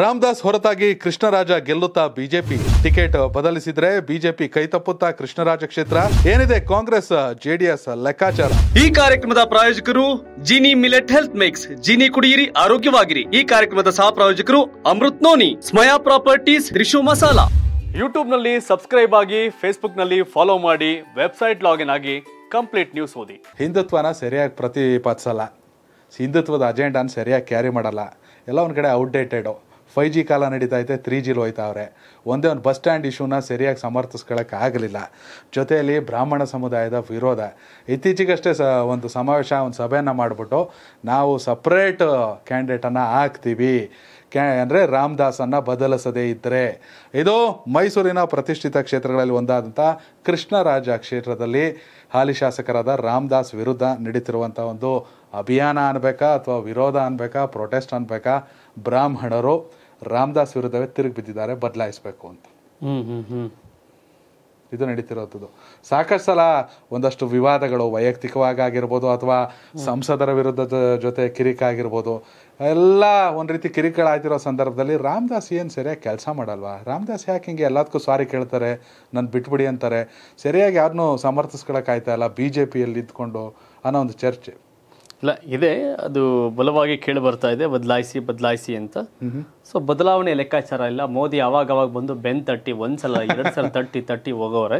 ರಾಮದಾಸ್ ಹೊರತಾಗಿ ಕೃಷ್ಣರಾಜ ಗೆಲ್ಲುತ್ತಾ BJP ticket ಬದಲಿಸಿದ್ರೆ ಬಿಜೆಪಿ ತಪ್ಪುತ್ತಾ ಕೃಷ್ಣರಾಜ ಕ್ಷೇತ್ರ ಏನಿದೆ ಕಾಂಗ್ರೆಸ್ ಜೆಡಿಎಸ್ ಲೆಕ್ಕಾಚಾರ ಈ ಕಾರ್ಯಕ್ರಮದ ಪ್ರಾಯೋಜಕರು Jini millet health mix Jini ಕುಡಿಯಿರಿ ಆರೋಗ್ಯವಾಗಿರಿ ಈ ಕಾರ್ಯಕ್ರಮದ ಸಹ ಪ್ರಾಯೋಜಕರು Amrut noni Smaya properties Rishu masala YouTube ನಲ್ಲಿ ಸಬ್ಸ್ಕ್ರೈಬ್ ಆಗಿ ಫೇಸ್ಬುಕ್ ನಲ್ಲಿ ಫಾಲೋ ಮಾಡಿ ವೆಬ್ಸೈಟ್ ಲಾಗಿನ್ ಆಗಿ ಕಂಪ್ಲೀಟ್ ನ್ಯೂಸ್ ಓದಿ ಹಿಂದುತ್ವನ ಸರಿಯಾಗಿ ಪ್ರತಿಪಾದಿಸಲ್ಲ ಹಿಂದುತ್ವದ ಅಜೆಂಡಾನ ಸರಿಯಾಗಿ ಕ್ಯಾರಿ ಮಾಡಲ್ಲ ಎಲ್ಲ ಒಂದು ಕಡೆ ಔಟ್ಡೇಟೆಡು ಫೈ ಜಿ ಕಾಲ ನಡೀತಾ ಇದೆ ತ್ರೀ ಹೋಯ್ತಾ ಹೋಯ್ತಾವ್ರೆ ಒಂದೇ ಒಂದು ಬಸ್ ಸ್ಟ್ಯಾಂಡ್ ಇಶ್ಯೂನ ಸರಿಯಾಗಿ ಸಮರ್ಥಿಸ್ಕೊಳ್ಳೋಕೆ ಆಗಲಿಲ್ಲ ಜೊತೆಯಲ್ಲಿ ಬ್ರಾಹ್ಮಣ ಸಮುದಾಯದ ವಿರೋಧ ಇತ್ತೀಚೆಗಷ್ಟೇ ಸ ಒಂದು ಸಮಾವೇಶ ಒಂದು ಸಭೆಯನ್ನು ಮಾಡಿಬಿಟ್ಟು ನಾವು ಸಪ್ರೇಟ್ ಕ್ಯಾಂಡಿಡೇಟನ್ನು ಹಾಕ್ತೀವಿ ಕ್ಯಾ ಅಂದರೆ ರಾಮದಾಸನ್ನು ಬದಲಿಸದೇ ಇದ್ದರೆ ಇದು ಮೈಸೂರಿನ ಪ್ರತಿಷ್ಠಿತ ಕ್ಷೇತ್ರಗಳಲ್ಲಿ ಒಂದಾದಂಥ ಕೃಷ್ಣರಾಜ ಕ್ಷೇತ್ರದಲ್ಲಿ ಹಾಲಿ ಶಾಸಕರಾದ ರಾಮದಾಸ್ ವಿರುದ್ಧ ನಡೀತಿರುವಂಥ ಒಂದು ಅಭಿಯಾನ ಅನ್ಬೇಕಾ ಅಥವಾ ವಿರೋಧ ಅನ್ಬೇಕಾ ಪ್ರೊಟೆಸ್ಟ್ ಅನ್ಬೇಕಾ ಬ್ರಾಹ್ಮಣರು ರಾಮದಾಸ್ ವಿರುದ್ಧವೇ ತಿರುಗಿ ಬಿದ್ದಿದ್ದಾರೆ ಬದಲಾಯಿಸಬೇಕು ಅಂತ ಇದು ನಡೀತಿರೋದು ಸಾಕಷ್ಟು ಸಲ ಒಂದಷ್ಟು ವಿವಾದಗಳು ವೈಯಕ್ತಿಕವಾಗಿ ಆಗಿರ್ಬೋದು ಅಥವಾ ಸಂಸದರ ವಿರುದ್ಧದ ಜೊತೆ ಕಿರಿಕ ಆಗಿರ್ಬೋದು ಎಲ್ಲ ಒಂದು ರೀತಿ ಕಿರಿಕಳಾಗ್ತಿರೋ ಸಂದರ್ಭದಲ್ಲಿ ರಾಮದಾಸ್ ಏನು ಸರಿಯಾಗಿ ಕೆಲಸ ಮಾಡಲ್ವಾ ರಾಮದಾಸ್ ಯಾಕೆ ಹಿಂಗೆ ಎಲ್ಲದಕ್ಕೂ ಸಾರಿ ಕೇಳ್ತಾರೆ ನನ್ನ ಬಿಟ್ಬಿಡಿ ಅಂತಾರೆ ಸರಿಯಾಗಿ ಯಾರನ್ನೂ ಸಮರ್ಥಿಸ್ಕೊಳಕ್ಕಾಯ್ತಾ ಇಲ್ಲ ಬಿ ಜೆ ಪಿಯಲ್ಲಿ ಇದ್ಕೊಂಡು ಅನ್ನೋ ಒಂದು ಚರ್ಚೆ ಇಲ್ಲ ಇದೆ ಅದು ಬಲವಾಗಿ ಕೇಳಿ ಬರ್ತಾ ಇದೆ ಬದಲಾಯಿಸಿ ಬದಲಾಯಿಸಿ ಅಂತ ಸೊ ಬದಲಾವಣೆ ಲೆಕ್ಕಾಚಾರ ಇಲ್ಲ ಮೋದಿ ಅವಾಗ ಅವಾಗ ಬಂದು ಬೆನ್ ತಟ್ಟಿ ಒಂದ್ಸಲ ಎರಡ್ ಸಲ ತಟ್ಟಿ ತಟ್ಟಿ ಹೋಗೋರೆ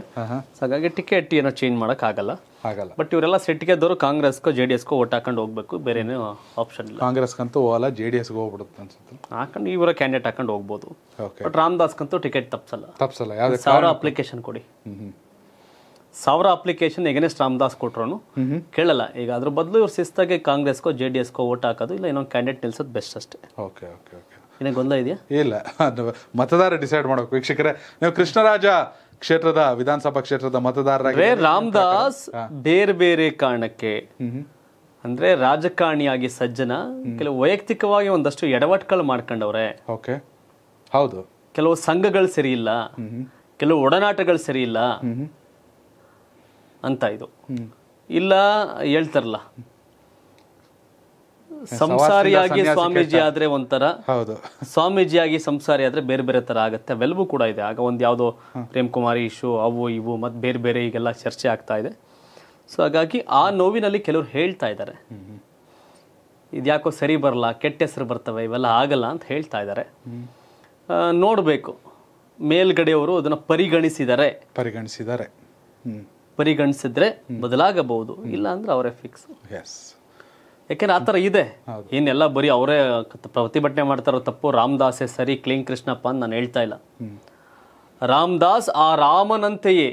ಹಾಗಾಗಿ ಟಿಕೆಟ್ ಏನೋ ಚೇಂಜ್ ಮಾಡಕ್ ಆಗಲ್ಲ ಆಗಲ್ಲ ಬಟ್ ಇವರೆಲ್ಲ ಗೆದ್ದವರು ಕಾಂಗ್ರೆಸ್ಗೋ ಜೆ ಡಿ ಎಸ್ಗೋ ಓಟ್ ಹಾಕೊಂಡು ಹೋಗ್ಬೇಕು ಬೇರೆನೇ ಆಪ್ಷನ್ ಇಲ್ಲ ಕಾಂಗ್ರೆಸ್ಗಂತೂ ಹೋಗಲ್ಲ ಜೆ ಡಿ ಎಸ್ಗೆ ಹೋಗ್ಬಿಡುತ್ತೆ ಅನ್ಸುತ್ತೆ ಹಾಕೊಂಡು ಇವರ ಕ್ಯಾಂಡಿಡೇಟ್ ಹಾಕೊಂಡು ಹೋಗ್ಬೋದು ಬಟ್ ರಾಮದಾಸ್ಗಂತೂ ಟಿಕೆಟ್ ತಪ್ಸಲ್ಲ ತಪ್ಸಲ್ಲ ಸಾವಿರ ಅಪ್ಲಿಕೇಶನ್ ಕೊಡಿ ಸಾವಿರ ಅಪ್ಲಿಕೇಶನ್ ಎಗನೆಸ್ಟ್ ರಾಮದಾಸ್ ಕೊಟ್ರು ಕೇಳಲ್ಲ ಈಗ ಅದ್ರ ಬದಲು ಇವ್ರು ಶಿಸ್ತಾಗೆ ಕಾಂಗ್ರೆಸ್ಗೋ ಜೆ ಡಿ ಎಸ್ಗೋ ಓಟ್ ಹಾಕೋದು ಇಲ್ಲ ಇನ್ನೊಂದು ಕ್ಯಾಂಡಿಡೇಟ್ ನಿಲ್ಸೋದು ಬೆಸ್ಟ್ ಅಷ್ಟೇ ಓಕೆ ಓಕೆ ಓಕೆ ಗೊಂದಲ ಇದೆಯಾ ಇಲ್ಲ ಮತದಾರ ಡಿಸೈಡ್ ಮಾಡೋಕೆ ವೀಕ್ಷಕರೇ ನೀವು ಕೃಷ್ಣರಾಜ ಕ್ಷೇತ್ರದ ವಿಧಾನಸಭಾ ಕ್ಷೇತ್ರದ ಮತದಾರರಾಗಿ ರಾಮದಾಸ್ ಬೇರೆ ಬೇರೆ ಕಾರಣಕ್ಕೆ ಅಂದ್ರೆ ರಾಜಕಾರಣಿಯಾಗಿ ಸಜ್ಜನ ಕೆಲವು ವೈಯಕ್ತಿಕವಾಗಿ ಒಂದಷ್ಟು ಎಡವಟ್ಗಳು ಮಾಡ್ಕೊಂಡವ್ರೆ ಓಕೆ ಹೌದು ಕೆಲವು ಸಂಘಗಳು ಸರಿ ಇಲ್ಲ ಕೆಲವು ಒಡನಾಟಗಳು ಸರಿ ಇಲ್ಲ ಅಂತ ಇದು ಇಲ್ಲ ಹೇಳ್ತಾರಲ್ಲ ಸಂಸಾರಿಯಾಗಿ ಸ್ವಾಮೀಜಿ ಆದ್ರೆ ಒಂಥರ ಸ್ವಾಮೀಜಿಯಾಗಿ ಸಂಸಾರಿ ಆದ್ರೆ ಬೇರೆ ಬೇರೆ ತರ ಆಗತ್ತೆ ಅವೆಲ್ಲವೂ ಕೂಡ ಇದೆ ಆಗ ಒಂದು ಯಾವುದೋ ಪ್ರೇಮ್ ಕುಮಾರಿ ಇಶು ಅವು ಇವು ಮತ್ತೆ ಬೇರೆ ಬೇರೆ ಈಗೆಲ್ಲ ಚರ್ಚೆ ಆಗ್ತಾ ಇದೆ ಸೊ ಹಾಗಾಗಿ ಆ ನೋವಿನಲ್ಲಿ ಕೆಲವರು ಹೇಳ್ತಾ ಇದ್ದಾರೆ ಇದ್ಯಾಕೋ ಸರಿ ಬರಲ್ಲ ಕೆಟ್ಟ ಹೆಸರು ಬರ್ತವೆ ಇವೆಲ್ಲ ಆಗಲ್ಲ ಅಂತ ಹೇಳ್ತಾ ಇದ್ದಾರೆ ನೋಡಬೇಕು ಮೇಲ್ಗಡೆಯವರು ಅದನ್ನ ಪರಿಗಣಿಸಿದ್ದಾರೆ ಪರಿಗಣಿಸಿದ್ದಾರೆ ಪರಿಗಣಿಸಿದ್ರೆ ಬದಲಾಗಬಹುದು ಇಲ್ಲ ಅಂದ್ರೆ ಅವರೇ ಫಿಕ್ಸ್ ಯಾಕೆಂದ್ರೆ ಆ ಥರ ಇದೆ ಏನೆಲ್ಲ ಬರೀ ಅವರೇ ಪ್ರತಿಭಟನೆ ಮಾಡ್ತಾರೋ ತಪ್ಪು ರಾಮದಾಸೆ ಸರಿ ಕ್ಲೀನ್ ಕೃಷ್ಣಪ್ಪ ಅಂತ ನಾನು ಹೇಳ್ತಾ ಇಲ್ಲ ರಾಮದಾಸ್ ಆ ರಾಮನಂತೆಯೇ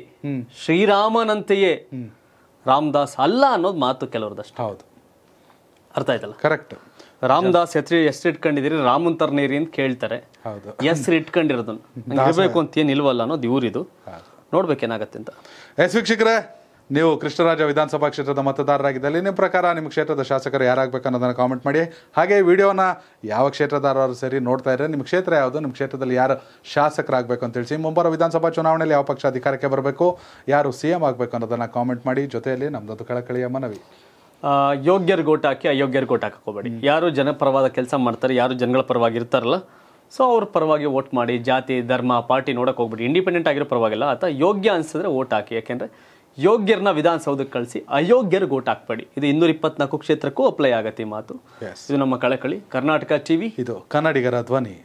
ಶ್ರೀರಾಮನಂತೆಯೇ ರಾಮದಾಸ್ ಅಲ್ಲ ಅನ್ನೋದು ಮಾತು ಕೆಲವ್ರದಷ್ಟು ಹೌದು ಅರ್ಥ ಆಯ್ತಲ್ಲ ಕರೆಕ್ಟ್ ರಾಮದಾಸ್ ಹೆಸರು ಎಷ್ಟು ಇಟ್ಕೊಂಡಿದ್ದೀರಿ ರಾಮನ್ ತರ್ನೇರಿ ಅಂತ ಕೇಳ್ತಾರೆ ಹೆಸರು ಇಟ್ಕೊಂಡಿರೋದನ್ನ ಇರಬೇಕು ಅಂತ ಏನಿಲ್ವಲ್ಲ ಅನ್ನೋದು ಇವ್ರಿದು ನೋಡ್ಬೇಕೇನಾಗತ್ತೆ ಅಂತ ಎಸ್ ವೀಕ್ಷಕರೇ ನೀವು ಕೃಷ್ಣರಾಜ ವಿಧಾನಸಭಾ ಕ್ಷೇತ್ರದ ಮತದಾರರಾಗಿದ್ದಲ್ಲಿ ನಿಮ್ಮ ಪ್ರಕಾರ ನಿಮ್ಮ ಕ್ಷೇತ್ರದ ಶಾಸಕರು ಯಾರಾಗಬೇಕು ಅನ್ನೋದನ್ನು ಕಾಮೆಂಟ್ ಮಾಡಿ ಹಾಗೆ ವಿಡಿಯೋನ ಯಾವ ಕ್ಷೇತ್ರದಾರರು ಸರಿ ನೋಡ್ತಾ ಇದ್ರೆ ನಿಮ್ಮ ಕ್ಷೇತ್ರ ಯಾವುದು ನಿಮ್ಮ ಕ್ಷೇತ್ರದಲ್ಲಿ ಯಾರು ಶಾಸಕರಾಗಬೇಕು ಅಂತ ತಿಳಿಸಿ ಮುಂಬರುವ ವಿಧಾನಸಭಾ ಚುನಾವಣೆಯಲ್ಲಿ ಯಾವ ಪಕ್ಷ ಅಧಿಕಾರಕ್ಕೆ ಬರಬೇಕು ಯಾರು ಸಿ ಎಂ ಆಗಬೇಕು ಅನ್ನೋದನ್ನು ಕಾಮೆಂಟ್ ಮಾಡಿ ಜೊತೆಯಲ್ಲಿ ನಮ್ಮದೊಂದು ಕಳಕಳಿಯ ಮನವಿ ಯೋಗ್ಯರ್ ಗೋಟ್ ಹಾಕಿ ಅಯೋಗ್ಯರು ಗೋಟ್ ಹಾಕೋಬೇಡಿ ಯಾರು ಜನಪರವಾದ ಕೆಲಸ ಮಾಡ್ತಾರೆ ಯಾರು ಜನಗಳ ಪರವಾಗಿ ಸೊ ಅವ್ರ ಪರವಾಗಿ ವೋಟ್ ಮಾಡಿ ಜಾತಿ ಧರ್ಮ ಪಾರ್ಟಿ ನೋಡಕ್ಕೆ ಹೋಗ್ಬಿಟ್ಟು ಇಂಡಿಪೆಂಡೆಂಟ್ ಆಗಿರೋ ಪರವಾಗಿಲ್ಲ ಅಥವಾ ಯೋಗ್ಯ ಅನಿಸಿದ್ರೆ ವೋಟ್ ಹಾಕಿ ಯಾಕೆಂದರೆ ಯೋಗ್ಯರನ್ನ ವಿಧಾನಸೌಧಕ್ಕೆ ಕಳಿಸಿ ಅಯೋಗ್ಯರಿಗೆ ಓಟ್ ಹಾಕ್ಬೇಡಿ ಇದು ಇನ್ನೂರ ಇಪ್ಪತ್ನಾಲ್ಕು ಕ್ಷೇತ್ರಕ್ಕೂ ಅಪ್ಲೈ ಆಗತ್ತೆ ಮಾತು ಇದು ನಮ್ಮ ಕಳಕಳಿ ಕರ್ನಾಟಕ ಟಿವಿ ಇದು ಕನ್ನಡಿಗರ ಧ್ವನಿ